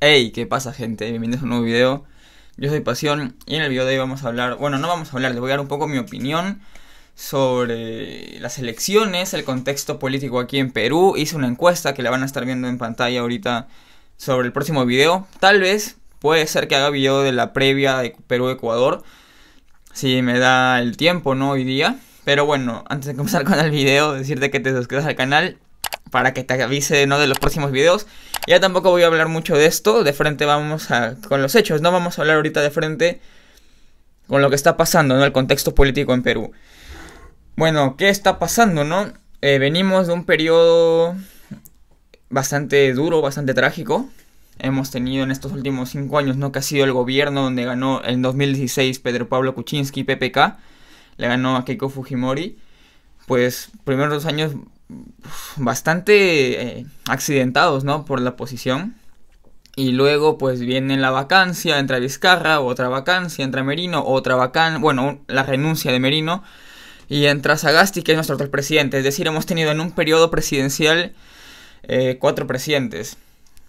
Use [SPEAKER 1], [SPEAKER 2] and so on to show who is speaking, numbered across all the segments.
[SPEAKER 1] Hey, ¿qué pasa gente? Bienvenidos a un nuevo video. Yo soy Pasión y en el video de hoy vamos a hablar, bueno, no vamos a hablar, les voy a dar un poco mi opinión sobre las elecciones, el contexto político aquí en Perú. Hice una encuesta que la van a estar viendo en pantalla ahorita sobre el próximo video. Tal vez puede ser que haga video de la previa de Perú-Ecuador, si me da el tiempo, ¿no? Hoy día. Pero bueno, antes de comenzar con el video, decirte que te suscribas al canal para que te avise no de los próximos videos. Ya tampoco voy a hablar mucho de esto, de frente vamos a con los hechos, no vamos a hablar ahorita de frente con lo que está pasando, ¿no? El contexto político en Perú. Bueno, ¿qué está pasando, no? Eh, venimos de un periodo bastante duro, bastante trágico. Hemos tenido en estos últimos cinco años, ¿no? Que ha sido el gobierno donde ganó en 2016 Pedro Pablo Kuczynski, PPK. Le ganó a Keiko Fujimori. Pues, primeros años bastante eh, accidentados, ¿no? Por la posición. Y luego, pues viene la vacancia, entra Vizcarra, otra vacancia, entra Merino, otra vacancia, bueno, la renuncia de Merino, y entra Sagasti, que es nuestro otro presidente. Es decir, hemos tenido en un periodo presidencial eh, cuatro presidentes: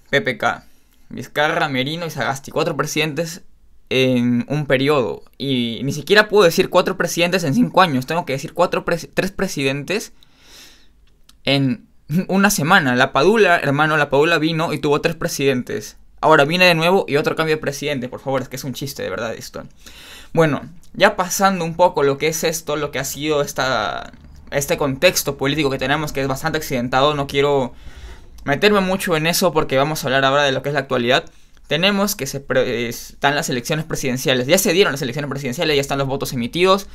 [SPEAKER 1] PPK, Vizcarra, Merino y Sagasti. Cuatro presidentes en un periodo. Y ni siquiera puedo decir cuatro presidentes en cinco años, tengo que decir cuatro tres presidentes en una semana. La Padula, hermano, la Padula vino y tuvo tres presidentes. Ahora viene de nuevo y otro cambio de presidente, por favor, es que es un chiste de verdad esto. Bueno, ya pasando un poco lo que es esto, lo que ha sido este contexto político que tenemos, que es bastante accidentado, no quiero meterme mucho en eso porque vamos a hablar ahora de lo que es la actualidad. Tenemos que se están las elecciones presidenciales, ya se dieron las elecciones presidenciales, ya están los votos emitidos,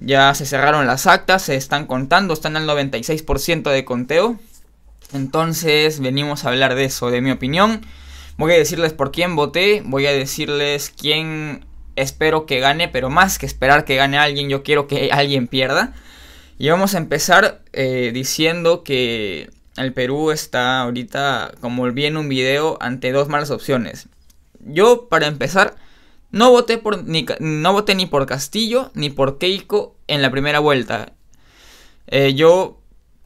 [SPEAKER 1] ya se cerraron las actas, se están contando, están al 96% de conteo. Entonces venimos a hablar de eso, de mi opinión. Voy a decirles por quién voté, voy a decirles quién espero que gane, pero más que esperar que gane alguien, yo quiero que alguien pierda. Y vamos a empezar eh, diciendo que el Perú está ahorita, como vi en un video, ante dos malas opciones. Yo, para empezar, no voté, por, ni, no voté ni por Castillo ni por Keiko en la primera vuelta. Eh, yo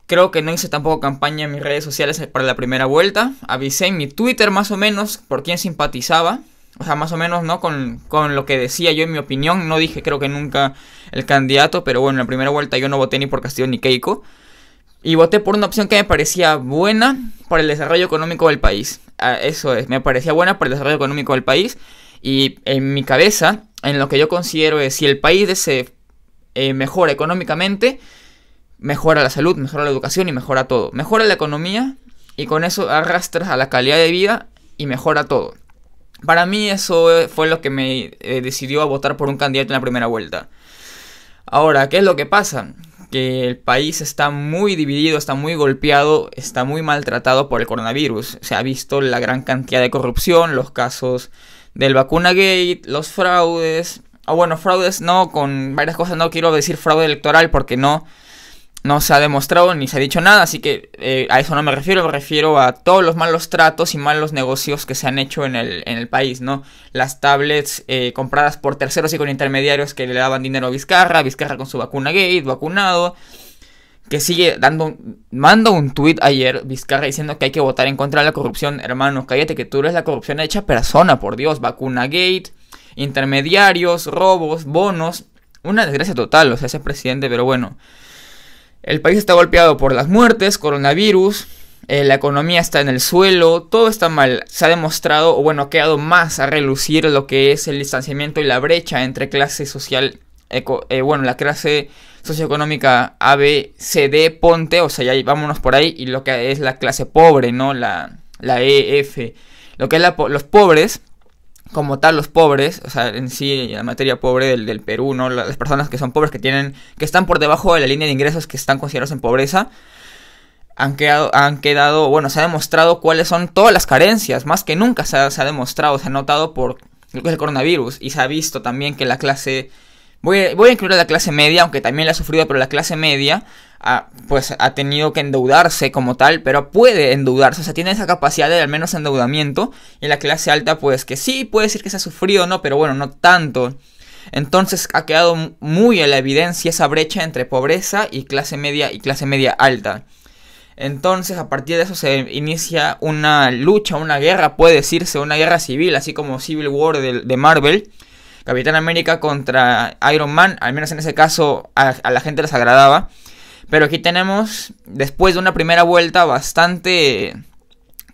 [SPEAKER 1] creo que no hice tampoco campaña en mis redes sociales para la primera vuelta. Avisé en mi Twitter más o menos por quién simpatizaba. O sea, más o menos, ¿no? Con, con, lo que decía yo en mi opinión. No dije, creo que nunca el candidato, pero bueno, en la primera vuelta yo no voté ni por Castillo ni Keiko. Y voté por una opción que me parecía buena para el desarrollo económico del país. Ah, eso es, me parecía buena para el desarrollo económico del país. Y en mi cabeza, en lo que yo considero es si el país se eh, mejora económicamente, mejora la salud, mejora la educación y mejora todo. Mejora la economía y con eso arrastras a la calidad de vida y mejora todo. Para mí eso eh, fue lo que me eh, decidió a votar por un candidato en la primera vuelta. Ahora, ¿qué es lo que pasa? Que el país está muy dividido, está muy golpeado, está muy maltratado por el coronavirus. Se ha visto la gran cantidad de corrupción, los casos del vacuna gate, los fraudes, o bueno, fraudes no, con varias cosas no quiero decir fraude electoral porque no, no se ha demostrado ni se ha dicho nada, así que eh, a eso no me refiero, me refiero a todos los malos tratos y malos negocios que se han hecho en el, en el país, ¿no? Las tablets eh, compradas por terceros y con intermediarios que le daban dinero a Vizcarra, Vizcarra con su vacuna gate, vacunado, que sigue dando, manda un tuit ayer Vizcarra diciendo que hay que votar en contra de la corrupción, hermano, cállate que tú eres la corrupción hecha persona, por Dios, vacuna gate, intermediarios, robos, bonos, una desgracia total, o sea, ese presidente, pero bueno, el país está golpeado por las muertes, coronavirus, eh, la economía está en el suelo, todo está mal. Se ha demostrado, o bueno, ha quedado más a relucir lo que es el distanciamiento y la brecha entre clase social, eh, bueno, la clase socioeconómica ABCD ponte, o sea, ya vámonos por ahí, y lo que es la clase pobre, ¿no? La, la e, lo que es la, los pobres, como tal los pobres, o sea, en sí la materia pobre del, Perú, ¿no? Las personas que son pobres, que tienen, que están por debajo de la línea de ingresos, que están considerados en pobreza, han quedado, han quedado, bueno, se ha demostrado cuáles son todas las carencias, más que nunca se ha, se ha demostrado, se ha notado por lo que es el coronavirus, y se ha visto también que la clase Voy, a incluir a la clase media, aunque también la ha sufrido, pero la clase media ha, pues ha tenido que endeudarse como tal, pero puede endeudarse, o sea, tiene esa capacidad de al menos endeudamiento. Y la clase alta, pues que sí, puede decir que se ha sufrido, no, pero bueno, no tanto. Entonces ha quedado muy en la evidencia esa brecha entre pobreza y clase media y clase media alta. Entonces, a partir de eso se inicia una lucha, una guerra, puede decirse, una guerra civil, así como Civil War de Marvel, Capitán América contra Iron Man, al menos en ese caso a, la gente les agradaba. Pero aquí tenemos, después de una primera vuelta bastante,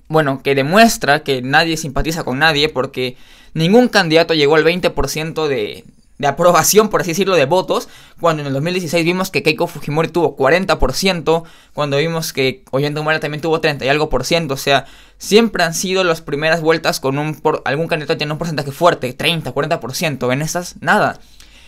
[SPEAKER 1] bueno, que demuestra que nadie simpatiza con nadie porque ningún candidato llegó al 20% de, de aprobación, por así decirlo, de votos, cuando en el 2016 vimos que Keiko Fujimori tuvo 40%, cuando vimos que Oyendo Humana también tuvo 30 y algo por ciento, o sea, siempre han sido las primeras vueltas con un por, algún candidato tiene un porcentaje fuerte, 30, 40%, en estas nada.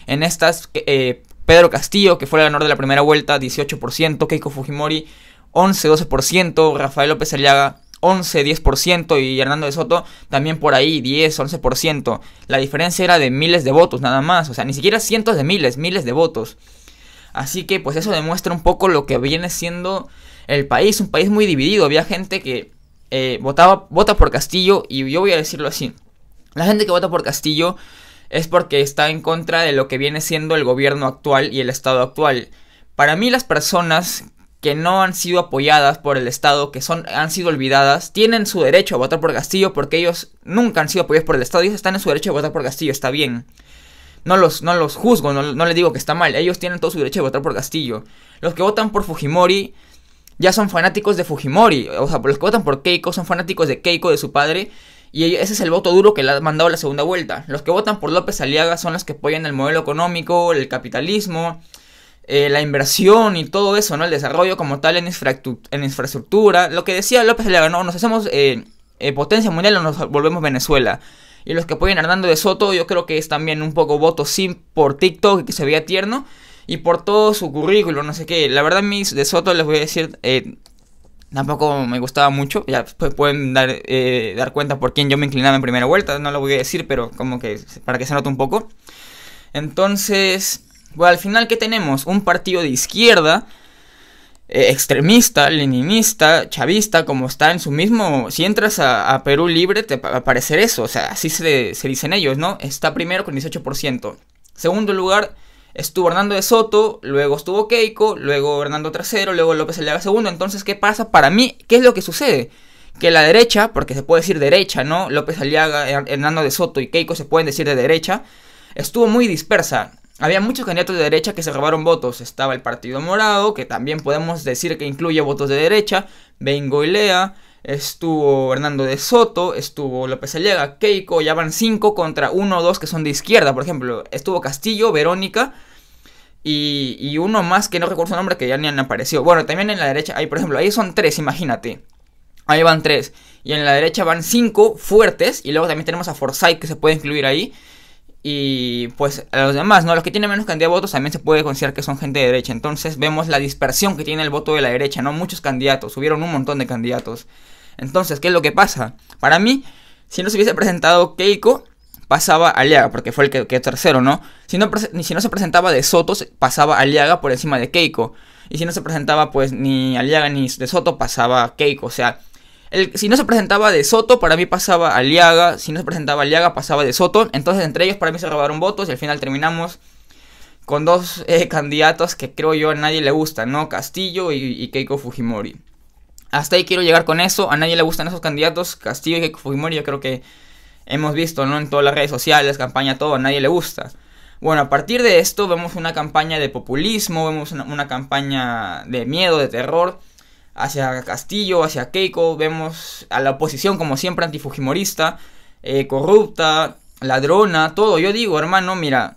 [SPEAKER 1] En estas, eh, eh, Pedro Castillo, que fue el ganador de la primera vuelta, 18%, Keiko Fujimori, 11, 12%, Rafael López Aliaga, 11, 10% y Hernando de Soto también por ahí 10, 11%. La diferencia era de miles de votos nada más, o sea, ni siquiera cientos de miles, miles de votos. Así que pues eso demuestra un poco lo que viene siendo el país, un país muy dividido. Había gente que eh, votaba, vota por Castillo y yo voy a decirlo así. La gente que vota por Castillo es porque está en contra de lo que viene siendo el gobierno actual y el estado actual. Para mí las personas que no han sido apoyadas por el Estado, que son, han sido olvidadas, tienen su derecho a votar por Castillo porque ellos nunca han sido apoyados por el Estado, ellos están en su derecho a votar por Castillo, está bien. No los, no los juzgo, no, no les digo que está mal, ellos tienen todo su derecho a votar por Castillo. Los que votan por Fujimori ya son fanáticos de Fujimori, o sea, los que votan por Keiko son fanáticos de Keiko, de su padre, y ese es el voto duro que le ha mandado la segunda vuelta. Los que votan por López Aliaga son los que apoyan el modelo económico, el capitalismo, eh, la inversión y todo eso, ¿no? El desarrollo como tal en, infraestructura. Lo que decía López León, ¿no? Nos hacemos eh, eh, potencia mundial o nos volvemos Venezuela. Y los que apoyan a Hernando de Soto, yo creo que es también un poco voto sin por TikTok, que se veía tierno, y por todo su currículo, no sé qué. La verdad, mis de Soto, les voy a decir, tampoco me gustaba mucho. Ya pueden dar, dar cuenta por quién yo me inclinaba en primera vuelta. No lo voy a decir, pero como que para que se note un poco. Entonces, bueno, al final ¿qué tenemos un partido de izquierda, eh, extremista, leninista, chavista, como está en su mismo... Si entras a, Perú Libre te va a parecer eso, o sea, así se, dicen ellos, ¿no? Está primero con 18%. Segundo lugar, estuvo Hernando de Soto, luego estuvo Keiko, luego Hernando tercero luego López Aliaga segundo. Entonces, ¿qué pasa? Para mí, ¿qué es lo que sucede? Que la derecha, porque se puede decir derecha, ¿no? López Aliaga, Hernando de Soto y Keiko se pueden decir de derecha, estuvo muy dispersa había muchos candidatos de derecha que se robaron votos. Estaba el Partido Morado, que también podemos decir que incluye votos de derecha. Bengoilea, estuvo Hernando de Soto, estuvo López Allega, Keiko. Ya van 5 contra 1 o 2 que son de izquierda. Por ejemplo, estuvo Castillo, Verónica. Y, uno más que no recuerdo su nombre que ya ni han aparecido. Bueno, también en la derecha hay, por ejemplo, ahí son tres, imagínate. Ahí van tres. Y en la derecha van cinco fuertes. Y luego también tenemos a Forsyth que se puede incluir ahí. Y pues a los demás, ¿no? Los que tienen menos cantidad de votos también se puede considerar que son gente de derecha. Entonces vemos la dispersión que tiene el voto de la derecha, ¿no? Muchos candidatos, hubieron un montón de candidatos. Entonces, ¿qué es lo que pasa? Para mí, si no se hubiese presentado Keiko, pasaba Aliaga, porque fue el que tercero, ¿no? Si no, si no se presentaba de Soto, pasaba Aliaga por encima de Keiko. Y si no se presentaba, pues, ni Aliaga ni de Soto, pasaba Keiko. O sea, si no se presentaba de Soto, para mí pasaba Aliaga. Si no se presentaba Aliaga, pasaba de Soto. Entonces, entre ellos, para mí se robaron votos y al final terminamos con dos eh, candidatos que creo yo a nadie le gustan, ¿no? Castillo y, Keiko Fujimori. Hasta ahí quiero llegar con eso. A nadie le gustan esos candidatos. Castillo y Keiko Fujimori, yo creo que hemos visto, ¿no? En todas las redes sociales, campaña, todo, a nadie le gusta. Bueno, a partir de esto vemos una campaña de populismo, vemos una campaña de miedo, de terror hacia Castillo, hacia Keiko, vemos a la oposición como siempre antifujimorista, eh, corrupta, ladrona, todo. Yo digo, hermano, mira,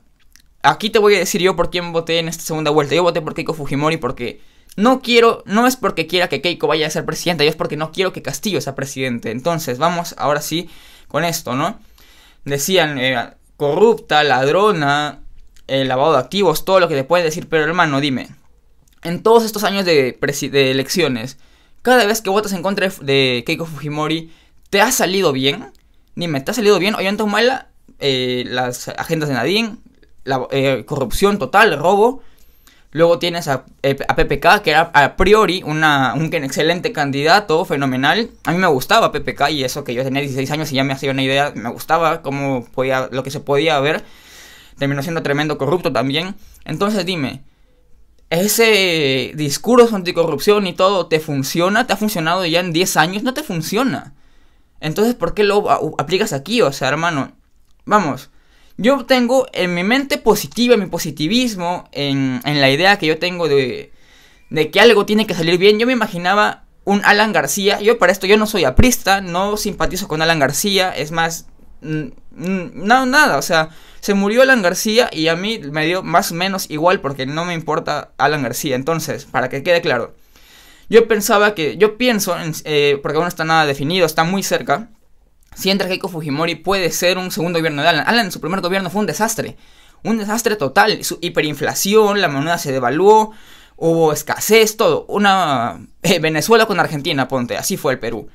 [SPEAKER 1] aquí te voy a decir yo por quién voté en esta segunda vuelta. Yo voté por Keiko Fujimori porque no quiero, no es porque quiera que Keiko vaya a ser presidenta, yo es porque no quiero que Castillo sea presidente. Entonces, vamos ahora sí con esto, ¿no? Decían eh, corrupta, ladrona, eh, lavado de activos, todo lo que te puede decir, pero hermano, dime, en todos estos años de, elecciones, cada vez que votas en contra de Keiko Fujimori, ¿te ha salido bien? Dime, ¿te ha salido bien? Oye, mala eh, las agendas de Nadine, la eh, corrupción total, el robo. Luego tienes a, eh, PPK, que era a priori una, un excelente candidato, fenomenal. A mí me gustaba PPK y eso que yo tenía 16 años y ya me hacía una idea, me gustaba cómo podía, lo que se podía ver. Terminó siendo tremendo corrupto también. Entonces dime, ese discurso anticorrupción y todo te funciona, te ha funcionado ya en 10 años, no te funciona. Entonces, ¿por qué lo aplicas aquí? O sea, hermano, vamos, yo tengo en mi mente positiva, en mi positivismo, en, en, la idea que yo tengo de, de que algo tiene que salir bien. Yo me imaginaba un Alan García, yo para esto yo no soy aprista, no simpatizo con Alan García, es más, Mm, mm, no, nada, o sea, se murió Alan García y a mí me dio más o menos igual porque no me importa Alan García. Entonces, para que quede claro, yo pensaba que, yo pienso, eh, porque aún no está nada definido, está muy cerca, si entra Keiko Fujimori puede ser un segundo gobierno de Alan. Alan en su primer gobierno fue un desastre, un desastre total, su hiperinflación, la moneda se devaluó, hubo escasez, todo, una eh, Venezuela con Argentina, ponte, así fue el Perú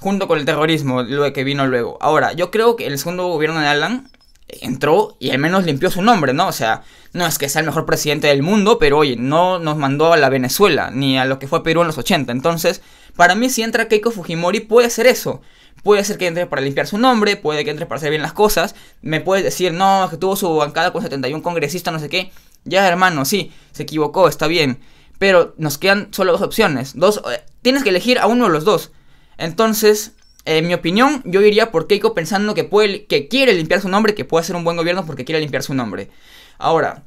[SPEAKER 1] junto con el terrorismo, lo que vino luego. Ahora, yo creo que el segundo gobierno de Alan entró y al menos limpió su nombre, ¿no? O sea, no es que sea el mejor presidente del mundo, pero oye, no nos mandó a la Venezuela, ni a lo que fue Perú en los 80. Entonces, para mí si entra Keiko Fujimori puede ser eso. Puede ser que entre para limpiar su nombre, puede que entre para hacer bien las cosas. Me puedes decir, no, que tuvo su bancada con 71 congresistas, no sé qué. Ya, hermano, sí, se equivocó, está bien. Pero nos quedan solo dos opciones. Dos, eh, tienes que elegir a uno de los dos entonces, en mi opinión, yo iría por Keiko pensando que, quiere limpiar su nombre, que puede ser un buen gobierno porque quiere limpiar su nombre. Ahora,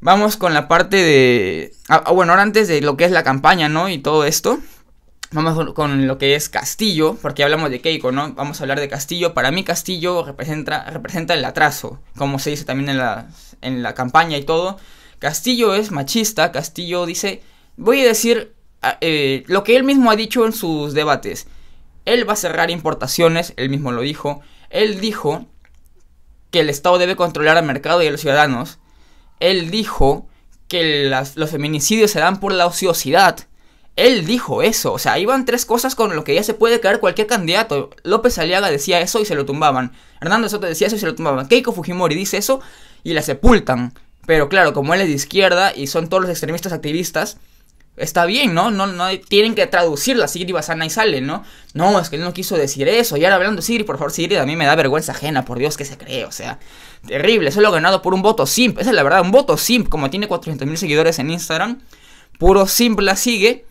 [SPEAKER 1] vamos con la parte de... Ah, ah, bueno, ahora antes de lo que es la campaña, ¿no? Y todo esto. Vamos con lo que es Castillo, porque hablamos de Keiko, ¿no? Vamos a hablar de Castillo. Para mí Castillo representa, el atraso, como se dice también en la campaña y todo. Castillo es machista, Castillo dice, voy a decir eh, lo que él mismo ha dicho en sus debates. Él va a cerrar importaciones, él mismo lo dijo. Él dijo que el Estado debe controlar al mercado y a los ciudadanos. Él dijo que los feminicidios se dan por la ociosidad. Él dijo eso. O sea, iban tres cosas con lo que ya se puede caer cualquier candidato. López Aliaga decía eso y se lo tumbaban. Hernando Soto decía eso y se lo tumbaban. Keiko Fujimori dice eso y la sepultan. Pero claro, como él es de izquierda y son todos los extremistas activistas, está bien, ¿no? No, no tienen que traducirla, Sigrid Basana y sale, ¿no? No, es que él no quiso decir eso. Y ahora hablando Sigrid, por favor, Sigrid, a mí me da vergüenza ajena, por Dios, que se cree, o sea, terrible. Solo ganado por un voto simp, esa es la verdad, un voto simp, como tiene 400.000 seguidores en Instagram, puro simp la sigue.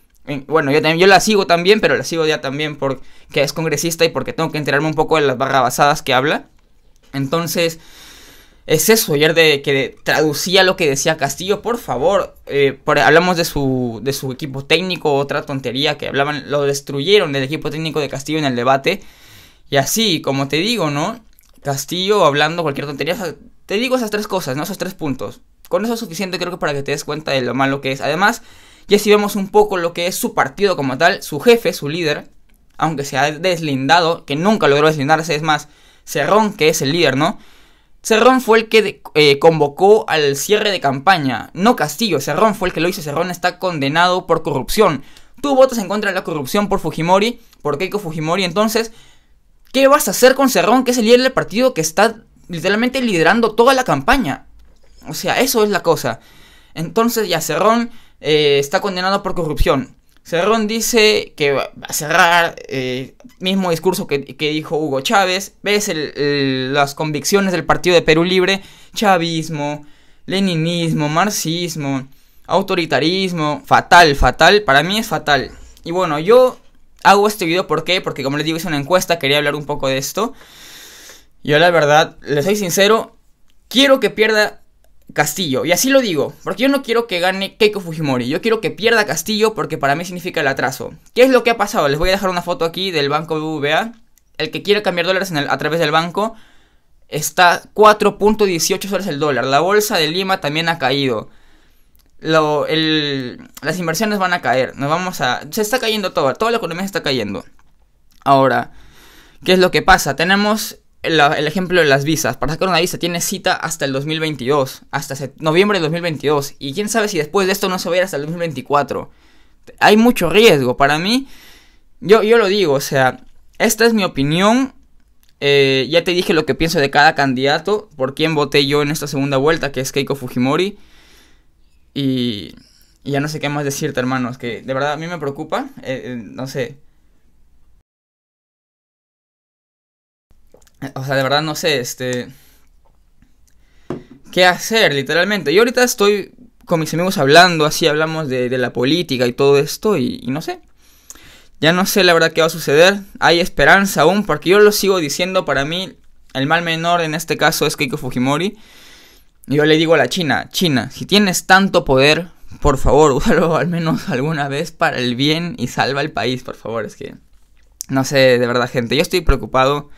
[SPEAKER 1] Bueno, yo, también, yo la sigo también, pero la sigo ya también porque es congresista y porque tengo que enterarme un poco de las barrabasadas que habla. Entonces, es eso, ayer de que traducía lo que decía Castillo, por favor, eh, hablamos de su, de su equipo técnico, otra tontería que hablaban, lo destruyeron del equipo técnico de Castillo en el debate, y así, como te digo, ¿no? Castillo hablando cualquier tontería, te digo esas tres cosas, ¿no? Esos tres puntos. Con eso es suficiente creo que para que te des cuenta de lo malo que es. Además, ya si vemos un poco lo que es su partido como tal, su jefe, su líder, aunque se ha deslindado, que nunca logró deslindarse, es más, Cerrón, que es el líder, ¿no? Cerrón fue el que eh, convocó al cierre de campaña, no Castillo, Cerrón fue el que lo hizo, Cerrón está condenado por corrupción. Tú votas en contra de la corrupción por Fujimori, por Keiko Fujimori, entonces, ¿qué vas a hacer con Cerrón, que es el líder del partido que está literalmente liderando toda la campaña? O sea, eso es la cosa. Entonces ya Cerrón eh, está condenado por corrupción. Cerrón dice que va a cerrar, el eh, mismo discurso que, dijo Hugo Chávez, ves las convicciones del Partido de Perú Libre, chavismo, leninismo, marxismo, autoritarismo, fatal, fatal, para mí es fatal. Y bueno, yo hago este video ¿por qué? porque como les digo es una encuesta, quería hablar un poco de esto. Yo la verdad, les soy sincero, quiero que pierda Castillo. Y así lo digo, porque yo no quiero que gane Keiko Fujimori, yo quiero que pierda Castillo porque para mí significa el atraso. ¿Qué es lo que ha pasado? Les voy a dejar una foto aquí del banco BBVA. El que quiere cambiar dólares en a través del banco está 4.18 soles el dólar. La bolsa de Lima también ha caído. las inversiones van a caer. Nos vamos a. Se está cayendo todo. Toda la economía está cayendo. Ahora, ¿qué es lo que pasa? Tenemos el, ejemplo de las visas. Para sacar una visa tiene cita hasta el 2022, hasta noviembre de 2022. Y quién sabe si después de esto no se va a ir hasta el 2024. Hay mucho riesgo. Para mí, yo, yo lo digo, o sea, esta es mi opinión. Eh, ya te dije lo que pienso de cada candidato, por quién voté yo en esta segunda vuelta, que es Keiko Fujimori. Y, ya no sé qué más decirte, hermanos, que de verdad a mí me preocupa. Eh, eh, no sé, O sea, de verdad no sé, este... ¿Qué hacer, literalmente? Yo ahorita estoy con mis amigos hablando, así hablamos de, la política y todo esto, y, no sé. Ya no sé la verdad qué va a suceder. Hay esperanza aún, porque yo lo sigo diciendo, para mí el mal menor en este caso es Keiko Fujimori. Yo le digo a la China, China, si tienes tanto poder, por favor, úsalo al menos alguna vez para el bien y salva el país, por favor. Es que, no sé, de verdad gente, yo estoy preocupado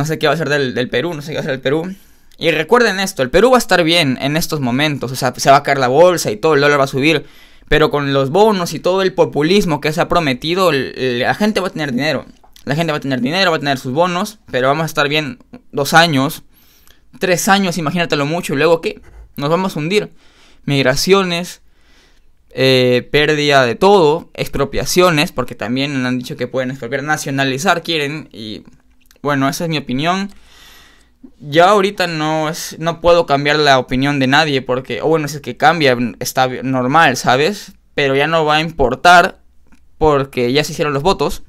[SPEAKER 1] no sé qué va a ser del, Perú, no sé qué va a ser del Perú. Y recuerden esto, el Perú va a estar bien en estos momentos, o sea, se va a caer la bolsa y todo, el dólar va a subir, pero con los bonos y todo el populismo que se ha prometido, la gente va a tener dinero. La gente va a tener dinero, va a tener sus bonos, pero vamos a estar bien dos años, tres años, imagínate lo mucho, y luego qué? Nos vamos a hundir. Migraciones, eh, pérdida de todo, expropiaciones, porque también han dicho que pueden expropiar, nacionalizar quieren y bueno, esa es mi opinión. Ya ahorita no, es, no puedo cambiar la opinión de nadie porque, o bueno, si es que cambia, está normal, ¿sabes? Pero ya no va a importar porque ya se hicieron los votos.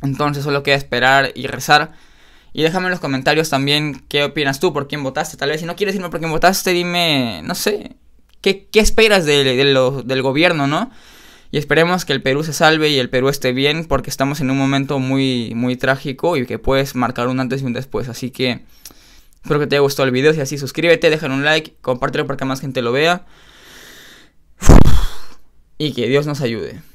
[SPEAKER 1] Entonces solo queda esperar y rezar. Y déjame en los comentarios también qué opinas tú, por quién votaste. Tal vez si no quieres decirme por quién votaste, dime, no sé, qué, esperas del gobierno, ¿no? Y esperemos que el Perú se salve y el Perú esté bien porque estamos en un momento muy, muy trágico y que puedes marcar un antes y un después. Así que espero que te haya gustado el video. Si así, suscríbete, deja un like, compártelo para que más gente lo vea. Y que Dios nos ayude.